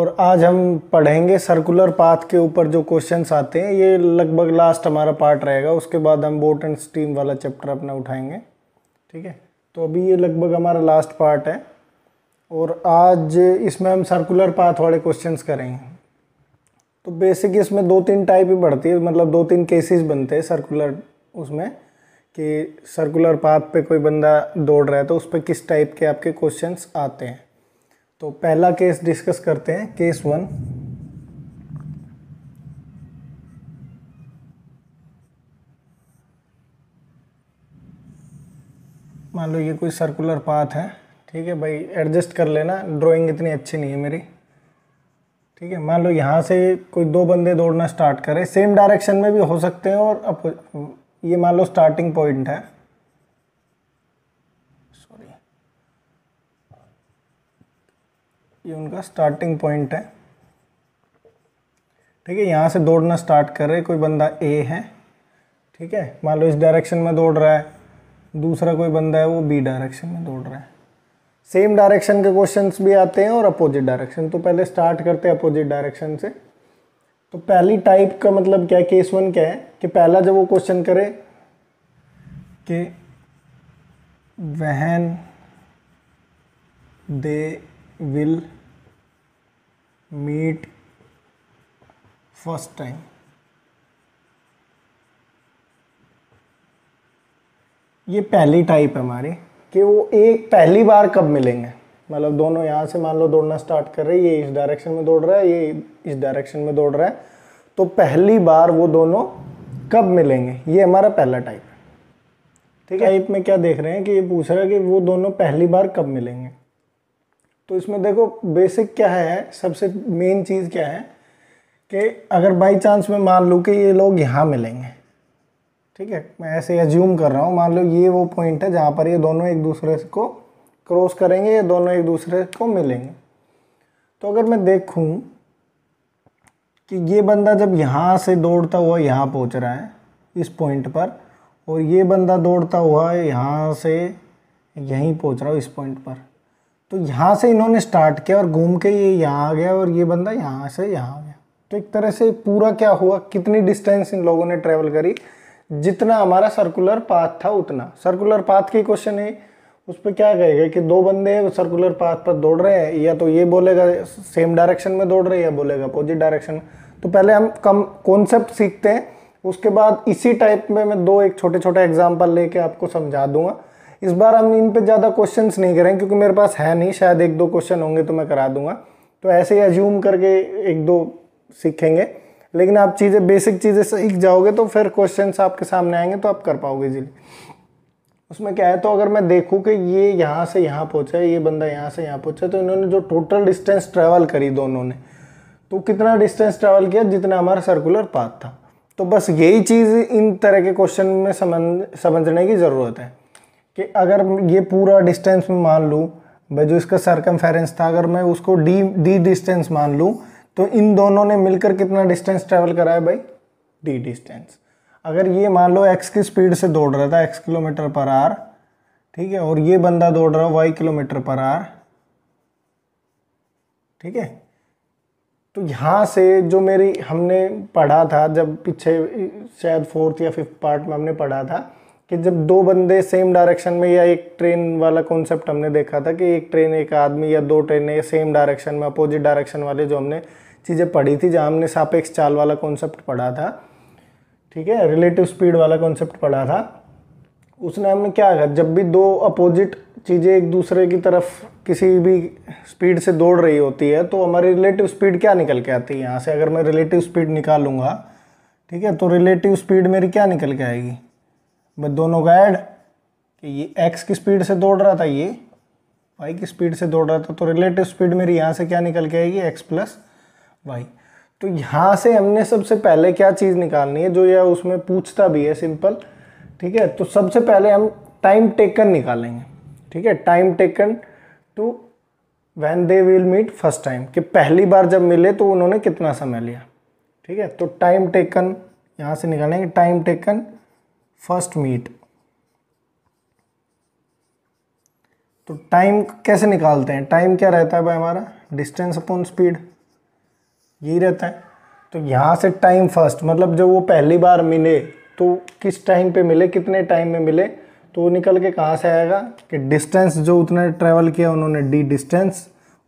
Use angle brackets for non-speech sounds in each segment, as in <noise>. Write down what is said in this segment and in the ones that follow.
और आज हम पढ़ेंगे सर्कुलर पाथ के ऊपर जो क्वेश्चंस आते हैं ये लगभग लास्ट हमारा पार्ट रहेगा उसके बाद हम बोट एंड स्टीम वाला चैप्टर अपना उठाएंगे ठीक है तो अभी ये लगभग हमारा लास्ट पार्ट है और आज इसमें हम सर्कुलर पाथ वाले क्वेश्चंस करेंगे तो बेसिक इसमें दो तीन टाइप ही बढ़ती है मतलब दो तीन केसेस बनते हैं सर्कुलर उसमें कि सर्कुलर पाथ पे कोई बंदा दौड़ रहा है तो उस पर किस टाइप के आपके क्वेश्चंस आते हैं तो पहला केस डिस्कस करते हैं केस वन मान लो ये कोई सर्कुलर पाथ है ठीक है भाई एडजस्ट कर लेना ड्राइंग इतनी अच्छी नहीं है मेरी ठीक है मान लो यहाँ से कोई दो बंदे दौड़ना स्टार्ट करें सेम डायरेक्शन में भी हो सकते हैं और अपो ये मान लो स्टार्टिंग पॉइंट है सॉरी ये उनका स्टार्टिंग पॉइंट है ठीक है यहाँ से दौड़ना स्टार्ट कर रहे कोई बंदा ए है ठीक है मान लो इस डायरेक्शन में दौड़ रहा है दूसरा कोई बंदा है वो बी डायरेक्शन में दौड़ रहा है सेम डायरेक्शन के क्वेश्चंस भी आते हैं और अपोजिट डायरेक्शन तो पहले स्टार्ट करते हैं अपोजिट डायरेक्शन से तो पहली टाइप का मतलब क्या है केस वन क्या है कि पहला जब वो क्वेश्चन करे कि when they will meet first time ये पहली टाइप है हमारी कि वो एक पहली बार कब मिलेंगे मतलब दोनों यहाँ से मान लो दौड़ना स्टार्ट कर रहे हैं ये इस डायरेक्शन में दौड़ रहा है ये इस डायरेक्शन में दौड़ रहा है तो पहली बार वो दोनों कब मिलेंगे ये हमारा पहला टाइप है ठीक है टाइप में क्या देख रहे हैं कि ये पूछ रहा है कि वो दोनों पहली बार कब मिलेंगे तो इसमें देखो बेसिक क्या है सबसे मेन चीज़ क्या है कि अगर बाई चांस मैं मान लूँ कि ये लोग यहाँ मिलेंगे ठीक है मैं ऐसे एज्यूम कर रहा हूँ मान लो ये वो पॉइंट है जहाँ पर ये दोनों एक दूसरे को क्रॉस करेंगे ये दोनों एक दूसरे को मिलेंगे तो अगर मैं देखूँ कि ये बंदा जब यहाँ से दौड़ता हुआ यहाँ पहुँच रहा है इस पॉइंट पर और ये बंदा दौड़ता हुआ यहाँ से यहीं पहुँच रहा हो इस पॉइंट पर तो यहाँ से इन्होंने स्टार्ट किया और घूम के ये यहाँ आ गया और ये बंदा यहाँ से यहाँ आ गया तो एक तरह से पूरा क्या हुआ कितनी डिस्टेंस इन लोगों ने ट्रेवल करी जितना हमारा सर्कुलर पाथ था उतना सर्कुलर पाथ की क्वेश्चन है उस पर क्या कहेगा कि दो बंदे सर्कुलर पाथ पर दौड़ रहे हैं या तो ये बोलेगा सेम डायरेक्शन में दौड़ रहे हैं या बोलेगा अपोजिट डायरेक्शन में तो पहले हम कम कॉन्सेप्ट सीखते हैं उसके बाद इसी टाइप में मैं दो एक छोटे छोटे एग्जाम्पल लेके आपको समझा दूंगा इस बार हम इन पर ज़्यादा क्वेश्चन नहीं करें क्योंकि मेरे पास है नहीं शायद एक दो क्वेश्चन होंगे तो मैं करा दूंगा तो ऐसे ही एज्यूम करके एक दो सीखेंगे लेकिन आप चीज़ें बेसिक चीज़ें सीख जाओगे तो फिर क्वेश्चन आपके सामने आएंगे तो आप कर पाओगे इजीली उसमें क्या है तो अगर मैं देखूँ कि ये यहाँ से यहाँ पहुँचा है ये बंदा यहाँ से यहाँ पहुँचा तो इन्होंने जो टोटल डिस्टेंस ट्रैवल करी दोनों ने तो कितना डिस्टेंस ट्रैवल किया जितना हमारा सर्कुलर पाथ था तो बस यही चीज़ इन तरह के क्वेश्चन में समझ समझने की ज़रूरत है कि अगर ये पूरा डिस्टेंस में मान लूँ भाई जो इसका सरकम था अगर मैं उसको डी डी डिस्टेंस मान लूँ तो इन दोनों ने मिलकर कितना डिस्टेंस ट्रेवल करा है भाई डी डिस्टेंस अगर ये मान लो एक्स की स्पीड से दौड़ रहा था एक्स किलोमीटर पर आर ठीक है और ये बंदा दौड़ रहा है वाई किलोमीटर पर आर ठीक है तो यहाँ से जो मेरी हमने पढ़ा था जब पीछे शायद फोर्थ या फिफ्थ पार्ट में हमने पढ़ा था कि जब दो बंदे सेम डायरेक्शन में या एक ट्रेन वाला कॉन्सेप्ट हमने देखा था कि एक ट्रेन एक आदमी या दो ट्रेनें सेम डायरेक्शन में अपोजिट डायरेक्शन वाले जो हमने चीज़ें पढ़ी थी जहाँ हमने सापेक्ष चाल वाला कॉन्सेप्ट पढ़ा था ठीक है रिलेटिव स्पीड वाला कॉन्सेप्ट पढ़ा था उसने हमने क्या कहा जब भी दो अपोजिट चीज़ें एक दूसरे की तरफ किसी भी स्पीड से दौड़ रही होती है तो हमारी रिलेटिव स्पीड क्या निकल के आती है यहाँ से अगर मैं रिलेटिव स्पीड निकालूंगा ठीक है तो रिलेटिव स्पीड मेरी क्या निकल के आएगी बस दोनों का ऐड कि ये एक्स की स्पीड से दौड़ रहा था ये वाई की स्पीड से दौड़ रहा था तो रिलेटिव स्पीड मेरी यहाँ से क्या निकल के आएगी एक्स प्लस वाई तो यहाँ से हमने सबसे पहले क्या चीज़ निकालनी है जो यह उसमें पूछता भी है सिंपल ठीक है तो सबसे पहले हम टाइम टेकन निकालेंगे ठीक है time taken to when they will meet first time कि पहली बार जब मिले तो उन्होंने कितना समय लिया ठीक है तो टाइम टेकन यहाँ से निकालेंगे टाइम टेकन फर्स्ट मीट तो टाइम कैसे निकालते हैं टाइम क्या रहता है भाई हमारा डिस्टेंस अपॉन स्पीड यही रहता है तो यहाँ से टाइम फर्स्ट मतलब जब वो पहली बार मिले तो किस टाइम पे मिले कितने टाइम में मिले तो वो निकल के कहाँ से आएगा कि डिस्टेंस जो उतने ट्रैवल किया उन्होंने डी डिस्टेंस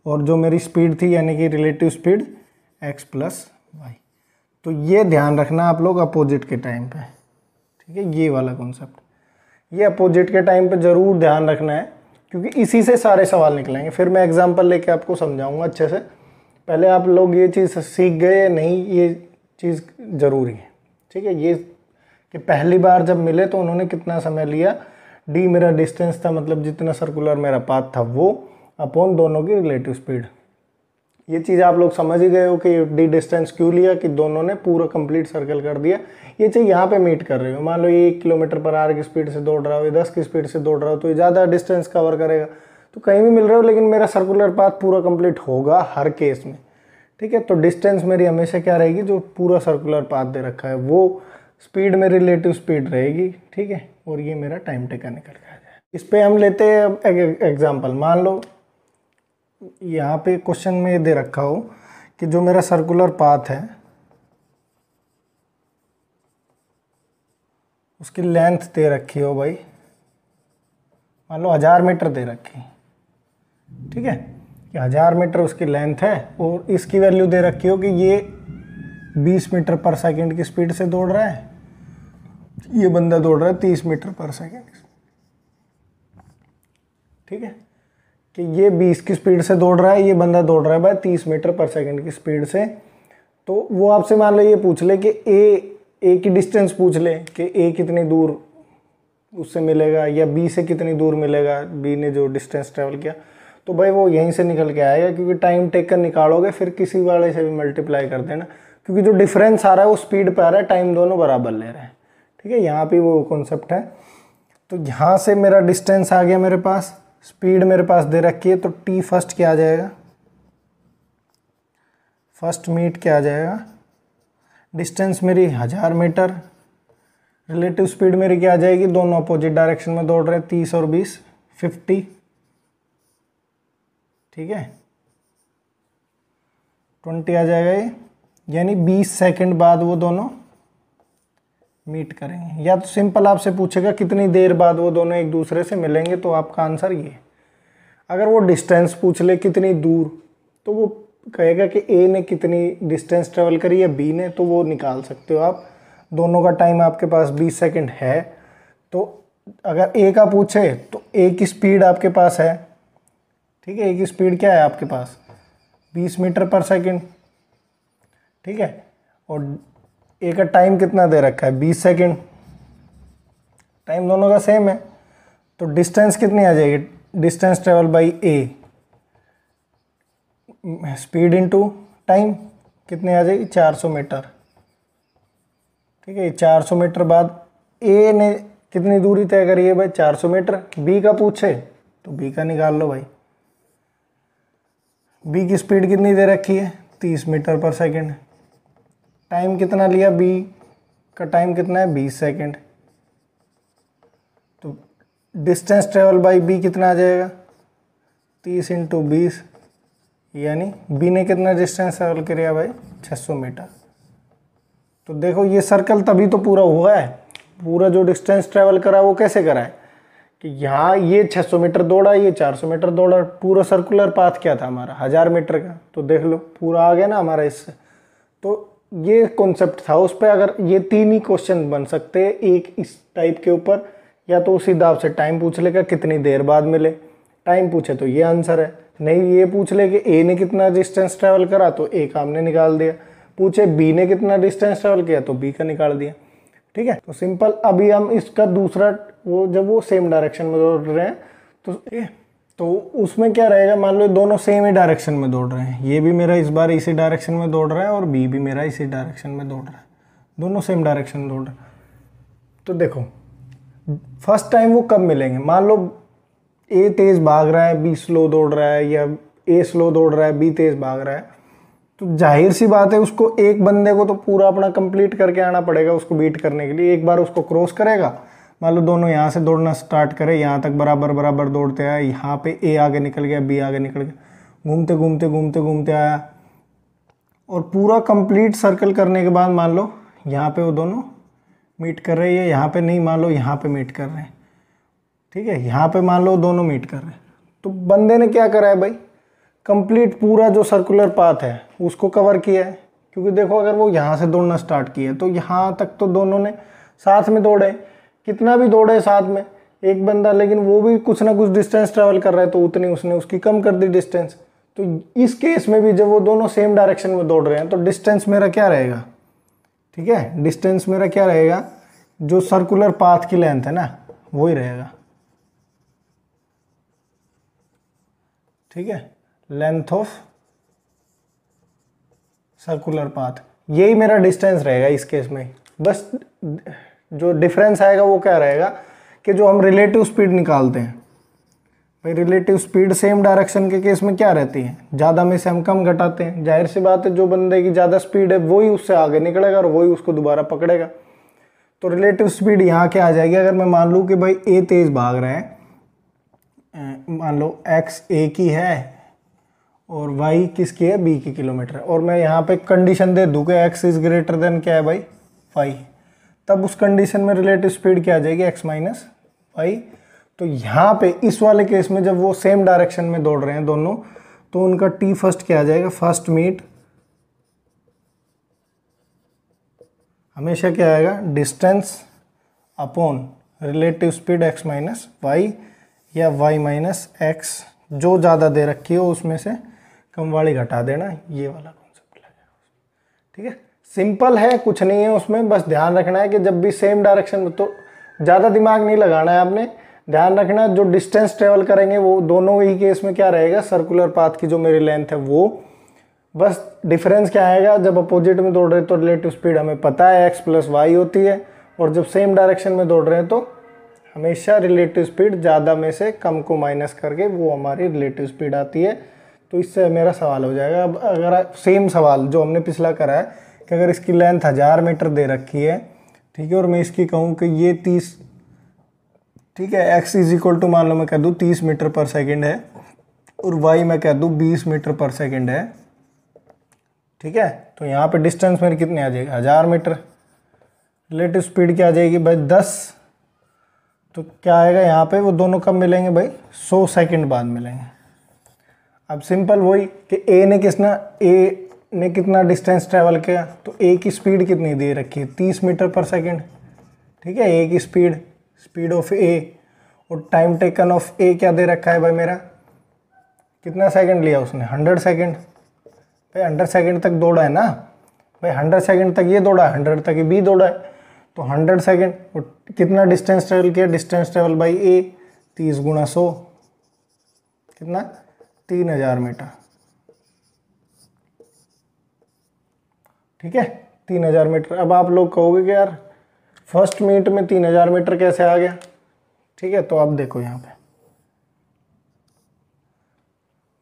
और जो मेरी स्पीड थी यानी कि relative speed X plus Y तो ये ध्यान रखना आप लोग अपोजिट के टाइम पर ठीक है ये वाला कॉन्सेप्ट ये अपोजिट के टाइम पे ज़रूर ध्यान रखना है क्योंकि इसी से सारे सवाल निकलेंगे फिर मैं एग्जांपल लेके आपको समझाऊंगा अच्छे से पहले आप लोग ये चीज़ सीख गए नहीं ये चीज़ ज़रूरी है ठीक है ये कि पहली बार जब मिले तो उन्होंने कितना समय लिया डी मेरा डिस्टेंस था मतलब जितना सर्कुलर मेरा पाथ था वो अपॉन दोनों की रिलेटिव स्पीड ये चीज़ आप लोग समझ ही गए हो कि डी डिस्टेंस क्यों लिया कि दोनों ने पूरा कंप्लीट सर्कल कर दिया ये चीज़ यहाँ पे मीट कर रही हो मान लो ये एक किलोमीटर पर आर की स्पीड से दौड़ रहा हो ये दस की स्पीड से दौड़ रहा हो तो ये ज़्यादा डिस्टेंस कवर करेगा तो कहीं भी मिल रहा हो लेकिन मेरा सर्कुलर पाथ पूरा कम्प्लीट होगा हर केस में ठीक है तो डिस्टेंस मेरी हमेशा क्या रहेगी जो पूरा सर्कुलर पाथ दे रखा है वो स्पीड में रिलेटिव स्पीड रहेगी ठीक है और ये मेरा टाइम टेका निकल गया इस पर हम लेते हैं एग्जाम्पल मान लो यहाँ पे क्वेश्चन में ये दे रखा हो कि जो मेरा सर्कुलर पाथ है उसकी लेंथ दे रखी हो भाई मान लो हज़ार मीटर दे रखी ठीक है कि हज़ार मीटर उसकी लेंथ है और इसकी वैल्यू दे रखी हो कि ये बीस मीटर पर सेकेंड की स्पीड से दौड़ रहा है ये बंदा दौड़ रहा है तीस मीटर पर सेकेंड ठीक है कि ये 20 की स्पीड से दौड़ रहा है ये बंदा दौड़ रहा है भाई तीस मीटर पर सेकेंड की स्पीड से तो वो आपसे मान लो ये पूछ ले कि ए ए की डिस्टेंस पूछ ले कि ए कितनी दूर उससे मिलेगा या बी से कितनी दूर मिलेगा बी ने जो डिस्टेंस ट्रेवल किया तो भाई वो यहीं से निकल के आएगा क्योंकि टाइम टेक कर निकालोगे फिर किसी वाले से भी मल्टीप्लाई कर देना क्योंकि जो डिफरेंस आ रहा है वो स्पीड पर आ रहा है टाइम दोनों बराबर ले रहे हैं ठीक है यहाँ पे वो कॉन्सेप्ट है तो यहाँ से मेरा डिस्टेंस आ गया मेरे पास स्पीड मेरे पास दे रखी है तो टी फर्स्ट क्या आ जाएगा फर्स्ट मीट क्या आ जाएगा डिस्टेंस मेरी हज़ार मीटर रिलेटिव स्पीड मेरी क्या आ जाएगी दोनों अपोजिट डायरेक्शन में दौड़ रहे तीस और बीस फिफ्टी ठीक है ट्वेंटी आ जाएगा ये यानी बीस सेकंड बाद वो दोनों मीट करेंगे या तो सिंपल आपसे पूछेगा कितनी देर बाद वो दोनों एक दूसरे से मिलेंगे तो आपका आंसर ये अगर वो डिस्टेंस पूछ ले कितनी दूर तो वो कहेगा कि ए ने कितनी डिस्टेंस ट्रेवल करी या बी ने तो वो निकाल सकते हो आप दोनों का टाइम आपके पास 20 सेकंड है तो अगर ए का पूछे तो ए की स्पीड आपके पास है ठीक है ए की स्पीड क्या है आपके पास 20 मीटर पर सेकंड ठीक है और ए का टाइम कितना दे रखा है बीस सेकेंड टाइम दोनों का सेम है तो डिस्टेंस कितनी आ जाएगी distance travel by A speed into time कितनी आ जाएगी 400 मीटर ठीक है 400 मीटर बाद ए ने कितनी दूरी तय करी है भाई 400 मीटर बी का पूछे तो बी का निकाल लो भाई बी की स्पीड कितनी दे रखी है 30 मीटर पर सेकेंड टाइम कितना लिया बी का टाइम कितना है बीस सेकेंड तो डिस्टेंस ट्रेवल बाई बी कितना आ जाएगा तीस इंटू बीस यानी बी ने कितना डिस्टेंस ट्रेवल किया भाई सौ मीटर तो देखो ये सर्कल तभी तो पूरा हुआ है पूरा जो डिस्टेंस ट्रेवल करा वो कैसे करा है कि यहाँ ये 600 मीटर दौड़ा ये 400 मीटर दौड़ा पूरा सर्कुलर पाथ क्या था हमारा हज़ार मीटर का तो देख लो पूरा आ गया ना हमारा इससे तो ये कॉन्सेप्ट था उस पर अगर ये तीन ही क्वेश्चन बन सकते हैं एक इस टाइप के ऊपर या तो हिसाब से टाइम पूछ लेगा कितनी देर बाद मिले टाइम पूछे तो ये आंसर है नहीं ये पूछ ले कि ए ने कितना डिस्टेंस ट्रैवल करा तो ए का हमने निकाल दिया पूछे बी ने कितना डिस्टेंस ट्रैवल किया तो बी का निकाल दिया ठीक है तो सिंपल अभी हम इसका दूसरा वो जब वो सेम डायरेक्शन में दौड़ रहे हैं तो ए? तो उसमें क्या रहेगा मान लो दोनों सेम ही डायरेक्शन में दौड़ रहे हैं ये भी मेरा इस बार इसी डायरेक्शन में दौड़ रहा है और बी भी मेरा इसी डायरेक्शन में दौड़ रहा है दोनों सेम डायरेक्शन में दौड़ रहा है तो देखो फर्स्ट टाइम वो कब मिलेंगे मान लो ए तेज़ भाग रहा है बी स्लो दौड़ रहा है या ए स्लो दौड़ रहा है बी तेज़ भाग रहा है तो जाहिर सी बात है उसको एक बंदे को तो पूरा अपना कंप्लीट करके आना पड़ेगा उसको बीट करने के लिए एक बार उसको क्रॉस करेगा मान लो दोनों यहाँ से दौड़ना स्टार्ट करे यहाँ तक बराबर बराबर दौड़ते आए यहाँ पे ए आगे निकल गया बी आगे निकल गया घूमते घूमते घूमते घूमते आया और पूरा कंप्लीट सर्कल करने के बाद मान लो यहाँ पे वो दोनों मीट कर रहे है यहाँ पे नहीं मान लो यहाँ पे मीट कर रहे हैं ठीक है यहाँ पे मान लो दोनों मीट कर रहे हैं तो बंदे ने क्या करा है भाई कंप्लीट पूरा जो सर्कुलर पाथ है उसको कवर किया है क्योंकि देखो अगर वो यहाँ से दौड़ना स्टार्ट किया तो यहाँ तक तो दोनों ने साथ में दौड़े कितना भी दौड़े साथ में एक बंदा लेकिन वो भी कुछ ना कुछ डिस्टेंस ट्रैवल कर रहा है तो उतनी उसने उसकी कम कर दी डिस्टेंस तो इस केस में भी जब वो दोनों सेम डायरेक्शन में दौड़ रहे हैं तो डिस्टेंस मेरा क्या रहेगा ठीक है डिस्टेंस मेरा क्या रहेगा जो सर्कुलर पाथ की लेंथ है ना वो ही रहेगा ठीक है लेंथ ऑफ सर्कुलर पाथ यही मेरा डिस्टेंस रहेगा इस केस में बस जो डिफरेंस आएगा वो क्या रहेगा कि जो हम रिलेटिव स्पीड निकालते हैं भाई रिलेटिव स्पीड सेम डायरेक्शन के केस में क्या रहती है ज़्यादा में से हम कम घटाते हैं जाहिर सी बात है जो बंदे की ज़्यादा स्पीड है वही उससे आगे निकलेगा और वही उसको दोबारा पकड़ेगा तो रिलेटिव स्पीड यहाँ के आ जाएगी अगर मैं मान लूँ कि भाई ए तेज़ भाग रहे हैं मान लो एक्स ए की है और वाई किसकी है बी की किलोमीटर है और मैं यहाँ पर कंडीशन दे दूँ कि एक्स इज़ ग्रेटर देन क्या है भाई वाई तब उस कंडीशन में रिलेटिव स्पीड क्या आ जाएगी एक्स माइनस वाई तो यहाँ पे इस वाले केस में जब वो सेम डायरेक्शन में दौड़ रहे हैं दोनों तो उनका टी फर्स्ट क्या आ जाएगा फर्स्ट मीट हमेशा क्या आएगा distance upon relative speed X minus Y या वाई माइनस एक्स जो ज़्यादा दे रखी हो उसमें से कम वाली घटा देना ये वाला कॉन्सेप्ट लगेगा ठीक है सिंपल है कुछ नहीं है उसमें बस ध्यान रखना है कि जब भी सेम डायरेक्शन में तो ज़्यादा दिमाग नहीं लगाना है आपने ध्यान रखना है जो डिस्टेंस ट्रेवल करेंगे वो दोनों ही केस में क्या रहेगा सर्कुलर पाथ की जो मेरी लेंथ है वो बस डिफरेंस क्या आएगा जब अपोजिट में दौड़ रहे तो रिलेटिव स्पीड हमें पता है एक्स प्लस वाई होती है और जब सेम डायरेक्शन में दौड़ रहे हैं तो हमेशा रिलेटिव स्पीड ज़्यादा में से कम को माइनस करके वो हमारी रिलेटिव स्पीड आती है तो इससे मेरा सवाल हो जाएगा अब अगर सेम सवाल जो हमने पिछला करा है कि अगर इसकी लेंथ हज़ार मीटर दे रखी है ठीक है और मैं इसकी कहूँ कि ये तीस ठीक है एक्स इज इक्वल टू मान लो मैं कह दूँ तीस मीटर पर सेकेंड है और वाई मैं कह दूँ बीस मीटर पर सेकेंड है ठीक है तो यहाँ पे डिस्टेंस मेरी कितनी आ जाएगी हज़ार मीटर रिलेटिव स्पीड क्या आ जाएगी भाई दस तो क्या आएगा यहाँ पे वो दोनों कब मिलेंगे भाई सौ सेकंड बाद मिलेंगे अब सिंपल वही कि ए ने किसना ए મે કેટના ડિસ્ટન્સ ટ્રાવેલ કે તો એ કી સ્પીડ કેટલી દે રાખી 30 મીટર પર સેકન્ડ ઠીક હે એ કી સ્પીડ સ્પીડ ઓફ એ ઓર ટાઈમ ટેકન ઓફ એ ક્યા દે રખા હે ભાઈ મેરા કેટના સેકન્ડ લેયા ઉસને 100 સેકન્ડ ભાઈ 100 સેકન્ડ તક દોડા હે ના ભાઈ 100 સેકન્ડ તક એ દોડા 100 તક બી દોડા તો 100 સેકન્ડ ઓર કેટના ડિસ્ટન્સ ટ્રાવેલ કે ડિસ્ટન્સ ટ્રાવેલ બાઈ એ 30 ગુણ 100 કેટના 3000 મીટર ठीक है तीन हज़ार मीटर अब आप लोग कहोगे कि यार फर्स्ट मीट में तीन हज़ार मीटर कैसे आ गया ठीक है तो आप देखो यहाँ पे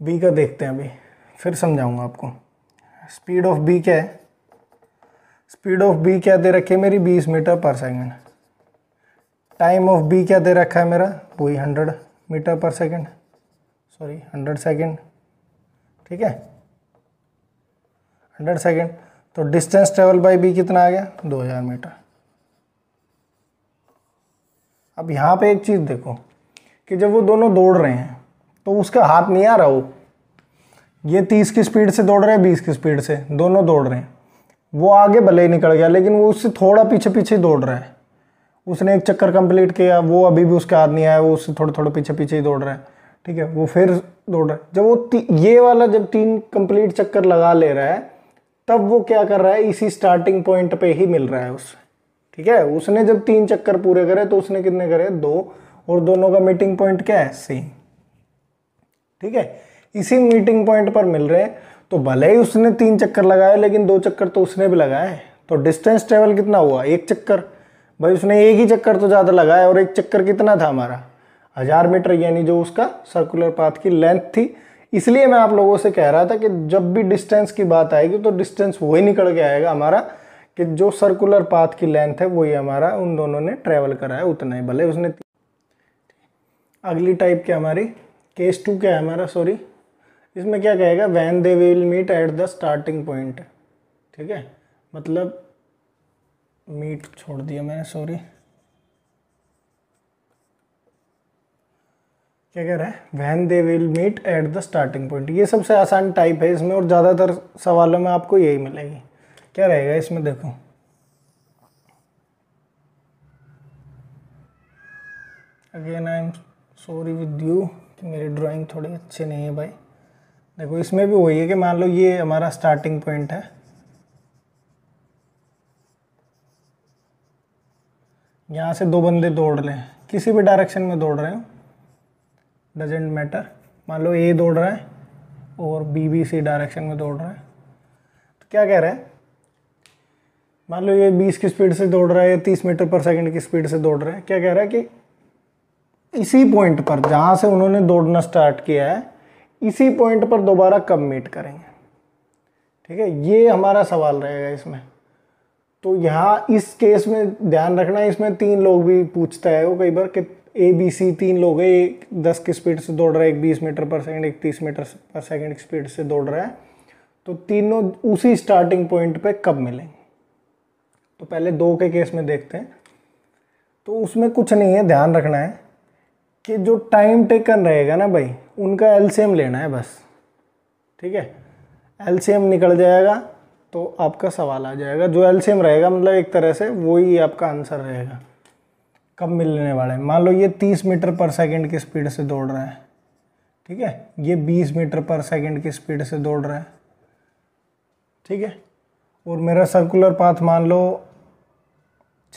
बी का देखते हैं अभी फिर समझाऊंगा आपको स्पीड ऑफ बी क्या है स्पीड ऑफ बी क्या दे रखी है मेरी बीस metre per second time of B क्या दे रखा है मेरा वही hundred metre per second sorry hundred second ठीक है हंड्रेड सेकेंड तो डिस्टेंस ट्रेवल बाई बी कितना आ गया 2000 मीटर अब यहाँ पे एक चीज़ देखो कि जब वो दोनों दौड़ रहे हैं तो उसका हाथ नहीं आ रहा वो ये तीस की स्पीड से दौड़ रहे हैं बीस की स्पीड से दोनों दौड़ रहे हैं वो आगे भले ही निकल गया लेकिन वो उससे थोड़ा पीछे पीछे दौड़ रहा है उसने एक चक्कर कंप्लीट किया वो अभी भी उसके हाथ नहीं आया वो उससे थोड़ा थोड़ा पीछे पीछे ही दौड़ रहा है ठीक है वो फिर दौड़ रहा है जब वो ये वाला जब तीन कंप्लीट चक्कर लगा ले रहा है तब वो क्या कर रहा है इसी स्टार्टिंग पॉइंट पे ही मिल रहा है उससे ठीक है उसने जब तीन चक्कर पूरे करे तो उसने कितने करे दो और दोनों का मीटिंग पॉइंट क्या है सेम ठीक है इसी मीटिंग पॉइंट पर मिल रहे हैं तो भले ही उसने तीन चक्कर लगाए लेकिन दो चक्कर तो उसने भी लगाए तो डिस्टेंस ट्रेवल कितना हुआ एक चक्कर भाई उसने एक ही चक्कर तो ज़्यादा लगाया और एक चक्कर कितना था हमारा हज़ार मीटर यानी जो उसका सर्कुलर पाथ की लेंथ थी इसलिए मैं आप लोगों से कह रहा था कि जब भी डिस्टेंस की बात आएगी तो डिस्टेंस वही निकल के आएगा हमारा कि जो सर्कुलर पाथ की लेंथ है वही हमारा उन दोनों ने ट्रेवल करा है उतना ही भले उसने अगली टाइप क्या हमारी केस टू क्या है हमारा सॉरी इसमें क्या कहेगा when they will meet at the starting point ठीक है मतलब मीट छोड़ दिया मैंने सॉरी क्या कह रहे हैं when they will meet at the starting point ये सबसे आसान टाइप है इसमें और ज़्यादातर सवालों में आपको यही मिलेगी क्या रहेगा इसमें देखो again I am sorry with you कि मेरी ड्राइंग थोड़ी अच्छी नहीं है भाई देखो इसमें भी वही है कि मान लो ये हमारा स्टार्टिंग पॉइंट है यहाँ से दो बंदे दौड़ रहे हैं किसी भी डायरेक्शन में दौड़ रहे हो डजेंट मैटर मान लो ए दौड़ रहा है और बी बी सी डायरेक्शन में दौड़ रहा है तो क्या कह रहा है मान लो ये 20 की स्पीड से दौड़ रहा है या 30 मीटर पर सेकंड की स्पीड से दौड़ रहा है क्या कह रहा है कि इसी पॉइंट पर जहाँ से उन्होंने दौड़ना स्टार्ट किया है इसी पॉइंट पर दोबारा कब मीट करेंगे ठीक है ये हमारा सवाल रहेगा इसमें तो यहाँ इस केस में ध्यान रखना इसमें तीन लोग भी पूछता है वो कई बार कि ए बी सी तीन लोग है एक दस की स्पीड से दौड़ रहा है एक बीस मीटर पर सेकेंड एक तीस मीटर पर सेकेंड की स्पीड से दौड़ रहा है तो तीनों उसी स्टार्टिंग पॉइंट पे कब मिलेंगे तो पहले दो के केस में देखते हैं तो उसमें कुछ नहीं है ध्यान रखना है कि जो टाइम टेकन रहेगा ना भाई उनका एलसीएम लेना है बस ठीक है एलसीएम निकल जाएगा तो आपका सवाल आ जाएगा जो एलसीएम रहेगा मतलब एक तरह से वही आपका आंसर रहेगा कब मिलने वाले हैं मान लो ये तीस मीटर पर सेकेंड की स्पीड से दौड़ रहा है ठीक है ये बीस मीटर पर सेकेंड की स्पीड से दौड़ रहा है ठीक है और मेरा सर्कुलर पाथ मान लो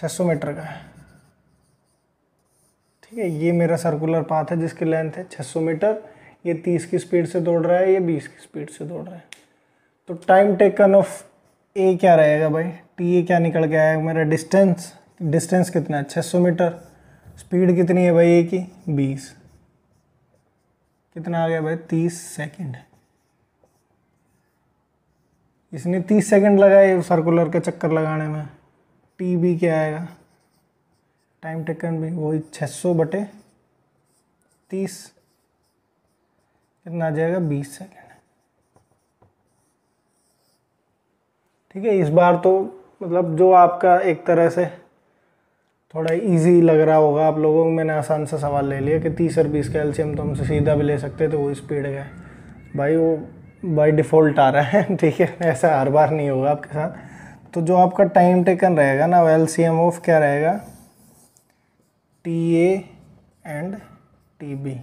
600 मीटर का है ठीक है ये मेरा सर्कुलर पाथ है जिसकी लेंथ है 600 मीटर ये 30 की स्पीड से दौड़ रहा है ये 20 की स्पीड से दौड़ रहा है तो टाइम टेकन ऑफ ए क्या रहेगा भाई टी ए क्या निकल गया है मेरा डिस्टेंस डिस्टेंस कितना है छः सौ मीटर स्पीड कितनी है भाई ए की बीस कितना आ गया भाई तीस सेकंड इसने तीस सेकंड लगाए सर्कुलर के चक्कर लगाने में टी बी क्या आएगा टाइम टेकन भी वही छः सौ बटे तीस कितना आ जाएगा बीस सेकेंड ठीक है इस बार तो मतलब जो आपका एक तरह से थोड़ा इजी लग रहा होगा आप लोगों को मैंने आसान सा सवाल ले लिया कि तीस और बीस का एल्शियम तो हमसे सीधा भी ले सकते थे वो स्पीड का भाई वो बाई डिफ़ॉल्ट आ रहा है <laughs> ठीक है ऐसा हर बार नहीं होगा आपके साथ तो जो आपका टाइम टेकन रहेगा ना वो एल्शियम ऑफ क्या रहेगा T A and T B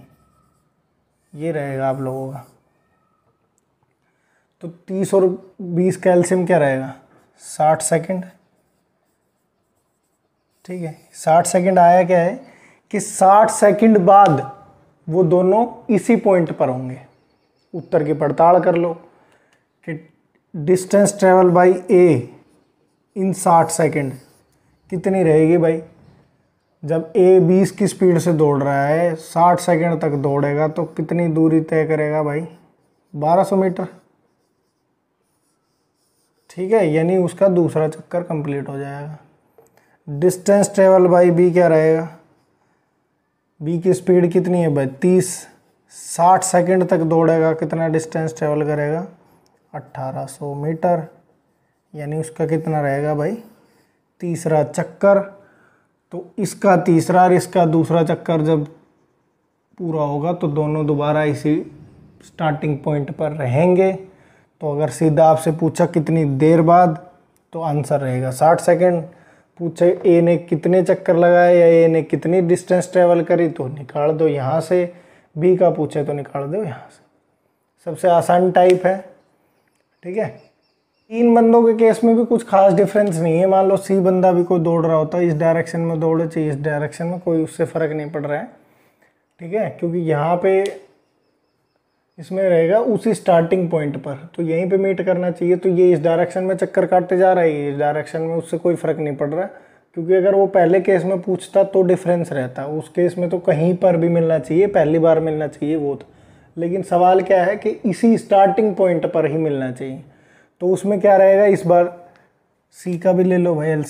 ये रहेगा आप लोगों का तो तीस और बीस का एल्शियम क्या रहेगा साठ सेकेंड ठीक है साठ सेकंड आया क्या है कि साठ सेकंड बाद वो दोनों इसी पॉइंट पर होंगे उत्तर की पड़ताल कर लो कि distance travel by A in साठ सेकंड कितनी रहेगी भाई जब ए बीस की स्पीड से दौड़ रहा है साठ सेकंड तक दौड़ेगा तो कितनी दूरी तय करेगा भाई बारह सौ मीटर ठीक है यानी उसका दूसरा चक्कर कंप्लीट हो जाएगा डिस्टेंस ट्रेवल बाई बी क्या रहेगा बी की स्पीड कितनी है भाई तीस साठ सेकंड तक दौड़ेगा कितना डिस्टेंस ट्रेवल करेगा अट्ठारह सौ मीटर यानी उसका कितना रहेगा भाई तीसरा चक्कर तो इसका तीसरा और इसका दूसरा चक्कर जब पूरा होगा तो दोनों दोबारा इसी स्टार्टिंग पॉइंट पर रहेंगे तो अगर सीधा आपसे पूछा कितनी देर बाद तो आंसर रहेगा साठ सेकेंड पूछे ए ने कितने चक्कर लगाए या ए ने कितनी डिस्टेंस ट्रेवल करी तो निकाल दो यहाँ से बी का पूछे तो निकाल दो यहाँ से सबसे आसान टाइप है ठीक है तीन बंदों के केस में भी कुछ खास डिफरेंस नहीं है मान लो सी बंदा भी कोई दौड़ रहा होता है इस डायरेक्शन में दौड़े चाहिए इस डायरेक्शन में कोई उससे फ़र्क नहीं पड़ रहा है ठीक है क्योंकि यहाँ पे इसमें रहेगा उसी स्टार्टिंग पॉइंट पर तो यहीं पे मीट करना चाहिए तो ये इस डायरेक्शन में चक्कर काटते जा रहा है इस डायरेक्शन में उससे कोई फ़र्क नहीं पड़ रहा क्योंकि अगर वो पहले केस में पूछता तो डिफरेंस रहता उस केस में तो कहीं पर भी मिलना चाहिए पहली बार मिलना चाहिए वो तो लेकिन सवाल क्या है कि इसी स्टार्टिंग पॉइंट पर ही मिलना चाहिए तो उसमें क्या रहेगा इस बार सी का भी ले लो भाई एल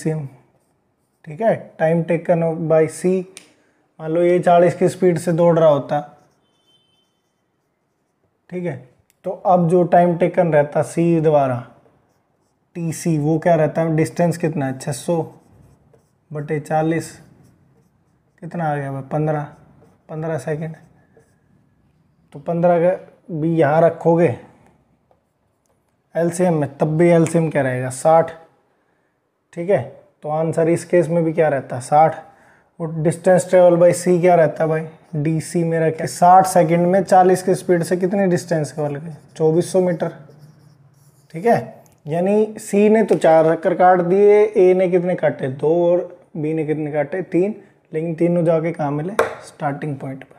ठीक है टाइम टेकन बाई सी मान लो ये चालीस की स्पीड से दौड़ रहा होता ठीक है तो अब जो टाइम टेकन रहता सी द्वारा टी सी वो क्या रहता है डिस्टेंस कितना है छः सौ बटे चालीस कितना आ गया भाई पंद्रह पंद्रह सेकेंड तो पंद्रह का भी यहाँ रखोगे एलसीएम में तब भी एलसीएम क्या रहेगा साठ ठीक है तो आंसर इस केस में भी क्या रहता है साठ वो डिस्टेंस ट्रेवल बाई सी क्या रहता है भाई डी सी में रखे साठ सेकेंड में चालीस की स्पीड से कितनी डिस्टेंस ट्रेवल वाले चौबीस सौ मीटर ठीक है यानी सी ने तो चार रक्कर काट दिए ए ने कितने काटे दो और बी ने कितने काटे तीन लेकिन तीनों जाके कहाँ मिले स्टार्टिंग पॉइंट पर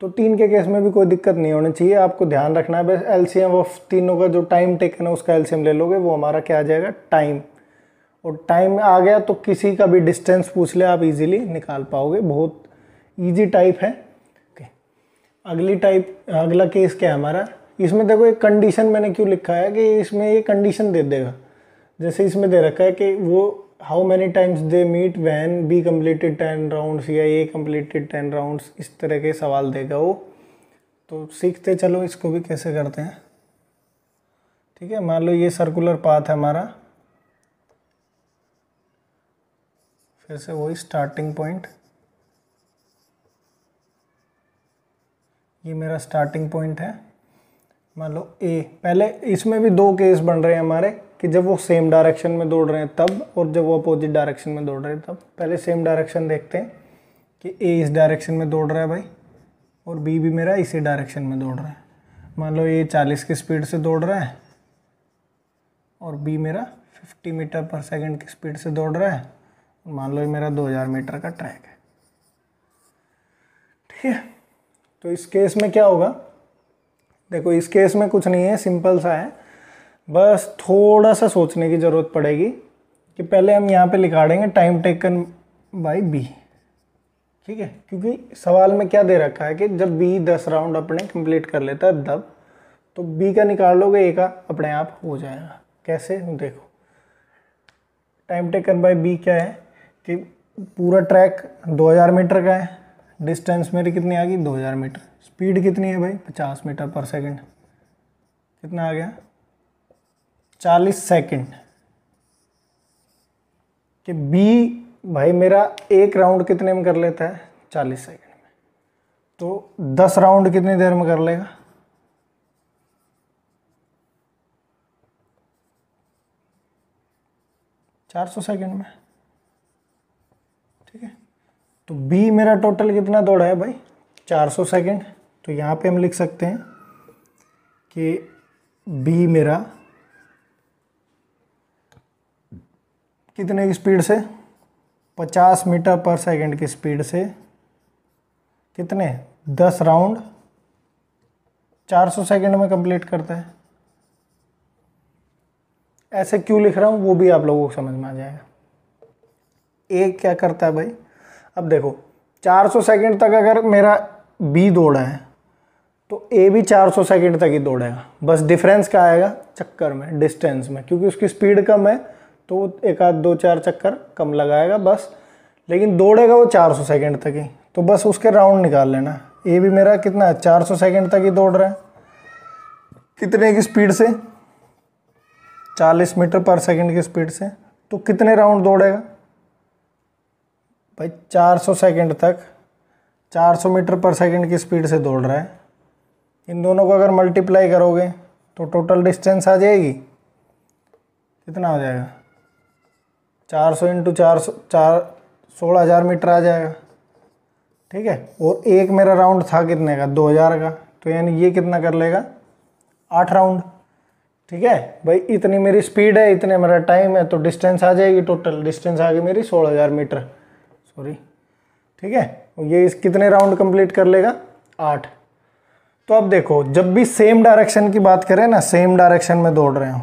तो तीन के केस में भी कोई दिक्कत नहीं होनी चाहिए आपको ध्यान रखना है बस एलसीएम ऑफ तीनों का जो टाइम टेकन है उसका एलसीएम ले लोगे वो हमारा क्या आ जाएगा टाइम और टाइम आ गया तो किसी का भी डिस्टेंस पूछ ले आप इजीली निकाल पाओगे बहुत इजी टाइप है ओके अगली टाइप अगला केस क्या है हमारा इसमें देखो एक कंडीशन मैंने क्यों लिखा है कि इसमें ये कंडीशन दे देगा जैसे इसमें दे रखा है कि वो how many times they meet when B completed ten rounds या ए कम्प्लीटेड टेन राउंडस इस तरह के सवाल देगा वो तो सीखते चलो इसको भी कैसे करते हैं ठीक है मान लो ये सर्कुलर पाथ है हमारा फिर से वही स्टार्टिंग पॉइंट ये मेरा स्टार्टिंग पॉइंट है मान लो ए पहले इसमें भी दो केस बन रहे हैं हमारे कि जब वो सेम डायरेक्शन में दौड़ रहे हैं तब और जब वो अपोजिट डायरेक्शन में दौड़ रहे हैं तब पहले सेम डायरेक्शन देखते हैं कि ए इस डायरेक्शन में दौड़ रहा है भाई और बी भी मेरा इसी डायरेक्शन में दौड़ रहा है मान लो ए चालीस की स्पीड से दौड़ रहा है और बी मेरा फिफ्टी मीटर पर सेकेंड की स्पीड से दौड़ रहा है मान लो ये मेरा 2000 मीटर का ट्रैक है ठीक है तो इस केस में क्या होगा देखो इस केस में कुछ नहीं है सिंपल सा है बस थोड़ा सा सोचने की ज़रूरत पड़ेगी कि पहले हम यहाँ पे लिखा देंगे टाइम टेकन बाई बी ठीक है क्योंकि सवाल में क्या दे रखा है कि जब बी दस राउंड अपने कंप्लीट कर लेता है तब तो बी का निकाल लोगे ए का अपने आप हो जाएगा कैसे देखो टाइम टेकन बाय बी क्या है कि पूरा ट्रैक 2000 मीटर का है डिस्टेंस मेरी कितनी आ गई 2000 मीटर स्पीड कितनी है भाई 50 मीटर पर सेकंड कितना आ गया 40 सेकंड कि बी भाई मेरा एक राउंड कितने में कर लेता है 40 सेकंड में तो 10 राउंड कितनी देर में कर लेगा चार सौ सेकेंड में तो बी मेरा टोटल कितना दौड़ा है भाई 400 सेकंड तो यहाँ पे हम लिख सकते हैं कि बी मेरा कितने की स्पीड से 50 मीटर पर सेकंड की स्पीड से कितने 10 राउंड 400 सेकंड में कंप्लीट करता है ऐसे क्यों लिख रहा हूँ वो भी आप लोगों को समझ में आ जाएगा एक क्या करता है भाई अब देखो 400 सेकंड तक अगर मेरा बी दौड़ा है तो ए भी 400 सेकंड तक ही दौड़ेगा बस डिफरेंस क्या आएगा चक्कर में डिस्टेंस में क्योंकि उसकी स्पीड कम है तो एक आध दो चार चक्कर कम लगाएगा बस लेकिन दौड़ेगा वो 400 सेकंड तक ही तो बस उसके राउंड निकाल लेना ए भी मेरा कितना है चार सेकंड तक ही दौड़ रहा है कितने की स्पीड से 40 मीटर पर सेकंड की स्पीड से तो कितने राउंड दौड़ेगा भाई 400 सेकंड तक 400 मीटर पर सेकंड की स्पीड से दौड़ रहा है इन दोनों को अगर मल्टीप्लाई करोगे तो टोटल डिस्टेंस आ जाएगी कितना हो जाएगा 400 सौ इंटू चार सौ चार सोलह हज़ार मीटर आ जाएगा ठीक है और एक मेरा राउंड था कितने का 2000 का तो यानी ये कितना कर लेगा आठ राउंड ठीक है भाई इतनी मेरी स्पीड है इतने मेरा टाइम है तो डिस्टेंस आ जाएगी टोटल डिस्टेंस आ गई मेरी सोलह हज़ार मीटर सॉरी ठीक है ये इस कितने राउंड कंप्लीट कर लेगा आठ तो अब देखो जब भी सेम डायरेक्शन की बात करें ना सेम डायरेक्शन में दौड़ रहे हो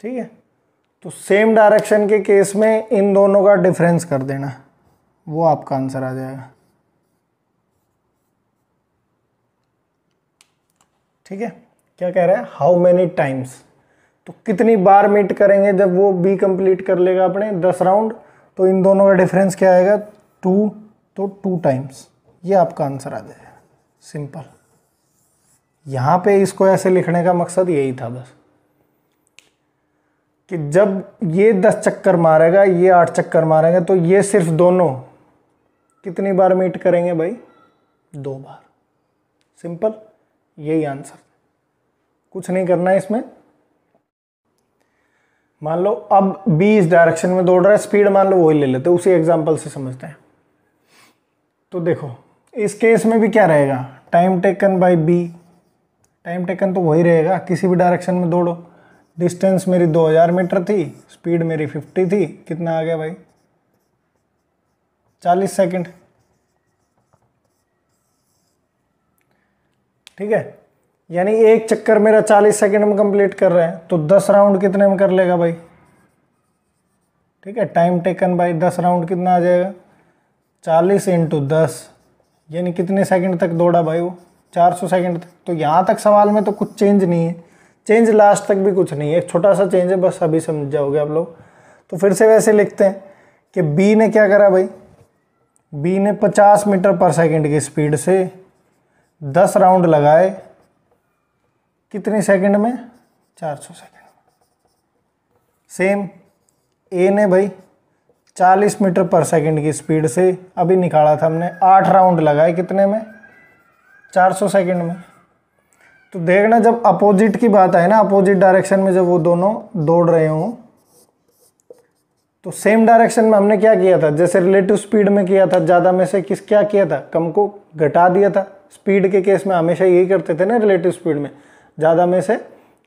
ठीक है तो सेम डायरेक्शन के केस में इन दोनों का डिफरेंस कर देना वो आपका आंसर आ जाएगा ठीक है क्या कह रहा है हाउ मैनी टाइम्स तो कितनी बार मीट करेंगे जब वो बी कंप्लीट कर लेगा अपने दस राउंड तो इन दोनों का डिफरेंस क्या आएगा टू तो टू टाइम्स ये आपका आंसर आ जाएगा सिंपल यहाँ पे इसको ऐसे लिखने का मकसद यही था बस कि जब ये दस चक्कर मारेगा ये आठ चक्कर मारेगा तो ये सिर्फ दोनों कितनी बार मीट करेंगे भाई दो बार सिंपल यही आंसर कुछ नहीं करना है इसमें मान लो अब बी इस डायरेक्शन में दौड़ रहा है स्पीड मान लो वही ले लेते हैं उसी एग्जाम्पल से समझते हैं तो देखो इस केस में भी क्या रहेगा time taken by B time taken तो वही रहेगा किसी भी डायरेक्शन में दौड़ो डिस्टेंस मेरी 2000 मीटर थी स्पीड मेरी 50 थी कितना आ गया भाई 40 सेकंड ठीक है यानी एक चक्कर मेरा 40 सेकंड में कंप्लीट कर रहा है तो 10 राउंड कितने में कर लेगा भाई ठीक है टाइम टेकन बाई 10 राउंड कितना आ जाएगा 40 इंटू दस यानी कितने सेकंड तक दौड़ा भाई वो 400 सेकंड तक तो यहाँ तक सवाल में तो कुछ चेंज नहीं है चेंज लास्ट तक भी कुछ नहीं है एक छोटा सा चेंज है बस अभी समझ जाओगे आप लोग तो फिर से वैसे लिखते हैं कि बी ने क्या करा भाई बी ने पचास मीटर पर सेकेंड की स्पीड से दस राउंड लगाए कितने सेकंड में 400 सेकंड सेम ए ने भाई 40 मीटर पर सेकंड की स्पीड से अभी निकाला था हमने आठ राउंड लगाए कितने में 400 सेकंड में तो देखना जब अपोजिट की बात आए ना अपोजिट डायरेक्शन में जब वो दोनों दौड़ रहे हों तो सेम डायरेक्शन में हमने क्या किया था जैसे रिलेटिव स्पीड में किया था ज़्यादा में से किस क्या किया था कम को घटा दिया था स्पीड के केस में हमेशा यही करते थे ना रिलेटिव स्पीड में ज़्यादा में से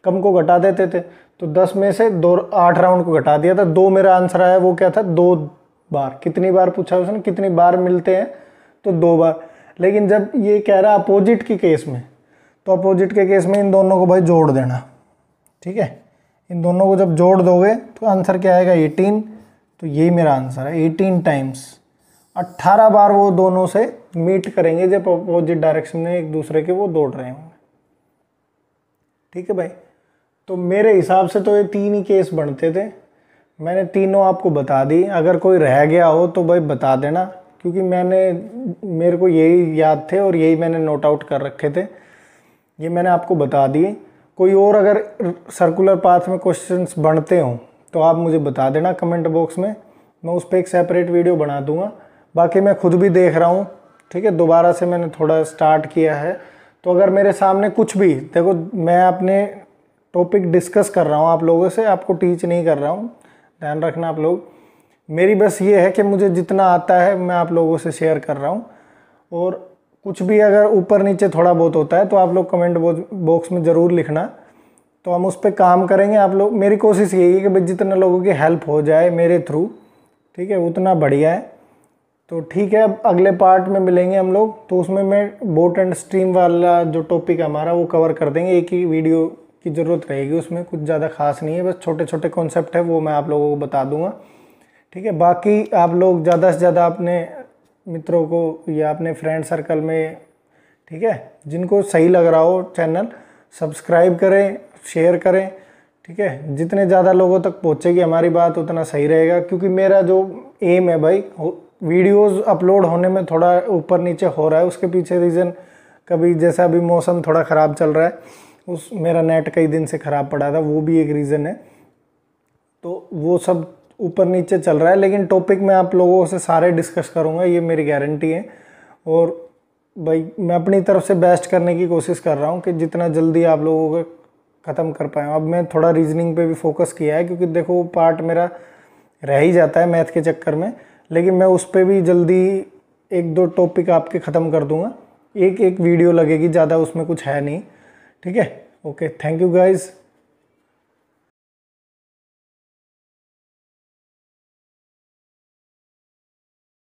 कम को घटा देते थे तो दस में से दो आठ राउंड को घटा दिया था दो मेरा आंसर आया वो क्या था दो बार कितनी बार पूछा उसने कितनी बार मिलते हैं तो दो बार लेकिन जब ये कह रहा अपोजिट के केस में तो अपोजिट के केस में इन दोनों को भाई जोड़ देना ठीक है इन दोनों को जब जोड़ दोगे तो आंसर क्या आएगा एटीन तो यही मेरा आंसर है एटीन टाइम्स अट्ठारह बार वो दोनों से मीट करेंगे जब अपोजिट डायरेक्शन में एक दूसरे के वो दौड़ रहे होंगे ठीक है भाई तो मेरे हिसाब से तो ये तीन ही केस बनते थे मैंने तीनों आपको बता दी अगर कोई रह गया हो तो भाई बता देना क्योंकि मैंने मेरे को यही याद थे और यही मैंने नोट आउट कर रखे थे ये मैंने आपको बता दिए कोई और अगर सर्कुलर पाथ में क्वेश्चंस बढ़ते हों तो आप मुझे बता देना कमेंट बॉक्स में मैं उस पर एक सेपरेट वीडियो बना दूंगा बाकी मैं खुद भी देख रहा हूँ ठीक है दोबारा से मैंने थोड़ा स्टार्ट किया है तो अगर मेरे सामने कुछ भी देखो मैं अपने टॉपिक डिस्कस कर रहा हूँ आप लोगों से आपको टीच नहीं कर रहा हूँ ध्यान रखना आप लोग मेरी बस ये है कि मुझे जितना आता है मैं आप लोगों से शेयर कर रहा हूँ और कुछ भी अगर ऊपर नीचे थोड़ा बहुत होता है तो आप लोग कमेंट बॉक्स में ज़रूर लिखना तो हम उस पर काम करेंगे आप लोग मेरी कोशिश यही है कि भाई जितने लोगों की हेल्प हो जाए मेरे थ्रू ठीक है उतना बढ़िया है तो ठीक है अब अगले पार्ट में मिलेंगे हम लोग तो उसमें मैं बोट एंड स्ट्रीम वाला जो टॉपिक है हमारा वो कवर कर देंगे एक ही वीडियो की ज़रूरत रहेगी उसमें कुछ ज़्यादा खास नहीं है बस छोटे छोटे कॉन्सेप्ट है वो मैं आप लोगों को बता दूंगा ठीक है बाकी आप लोग ज़्यादा से ज़्यादा अपने मित्रों को या अपने फ्रेंड सर्कल में ठीक है जिनको सही लग रहा हो चैनल सब्सक्राइब करें शेयर करें ठीक है जितने ज़्यादा लोगों तक पहुँचेगी हमारी बात उतना सही रहेगा क्योंकि मेरा जो एम है भाई वीडियोस अपलोड होने में थोड़ा ऊपर नीचे हो रहा है उसके पीछे रीज़न कभी जैसे अभी मौसम थोड़ा ख़राब चल रहा है उस मेरा नेट कई दिन से ख़राब पड़ा था वो भी एक रीज़न है तो वो सब ऊपर नीचे चल रहा है लेकिन टॉपिक मैं आप लोगों से सारे डिस्कस करूँगा ये मेरी गारंटी है और भाई मैं अपनी तरफ से बेस्ट करने की कोशिश कर रहा हूँ कि जितना जल्दी आप लोगों को ख़त्म कर पाए अब मैं थोड़ा रीजनिंग पे भी फोकस किया है क्योंकि देखो वो पार्ट मेरा रह ही जाता है मैथ के चक्कर में लेकिन मैं उस पर भी जल्दी एक दो टॉपिक आपके ख़त्म कर दूंगा एक एक वीडियो लगेगी ज़्यादा उसमें कुछ है नहीं ठीक है ओके थैंक यू गाइज़